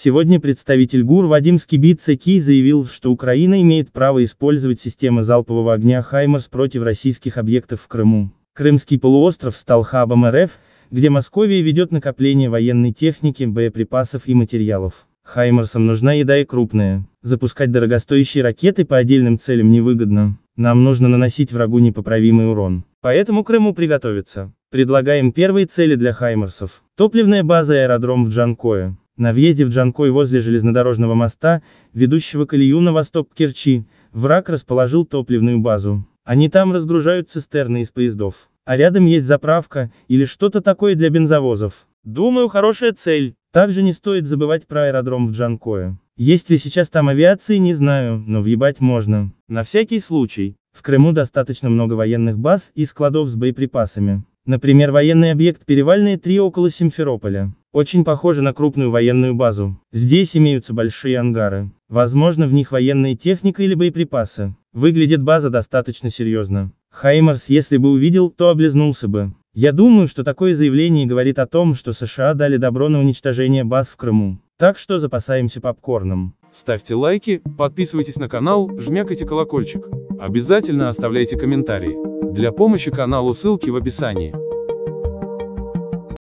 Сегодня представитель ГУР Вадим Скибица-Ки заявил, что Украина имеет право использовать системы залпового огня Хаймарс против российских объектов в Крыму. Крымский полуостров стал хабом РФ, где Московия ведет накопление военной техники, боеприпасов и материалов. Хаймарсам нужна еда и крупная. Запускать дорогостоящие ракеты по отдельным целям невыгодно. Нам нужно наносить врагу непоправимый урон. Поэтому Крыму приготовиться. Предлагаем первые цели для Хаймарсов: Топливная база и аэродром в Джанкое. На въезде в Джанкой возле железнодорожного моста, ведущего колею на восток Керчи, враг расположил топливную базу. Они там разгружают цистерны из поездов. А рядом есть заправка, или что-то такое для бензовозов. Думаю, хорошая цель. Также не стоит забывать про аэродром в Джанкое. Есть ли сейчас там авиации, не знаю, но въебать можно. На всякий случай. В Крыму достаточно много военных баз и складов с боеприпасами. Например, военный объект Перевальные 3 около Симферополя. Очень похоже на крупную военную базу. Здесь имеются большие ангары. Возможно в них военная техника или боеприпасы. Выглядит база достаточно серьезно. Хаймерс если бы увидел, то облизнулся бы. Я думаю, что такое заявление говорит о том, что США дали добро на уничтожение баз в Крыму. Так что запасаемся попкорном. Ставьте лайки, подписывайтесь на канал, жмякайте колокольчик. Обязательно оставляйте комментарии. Для помощи каналу ссылки в описании.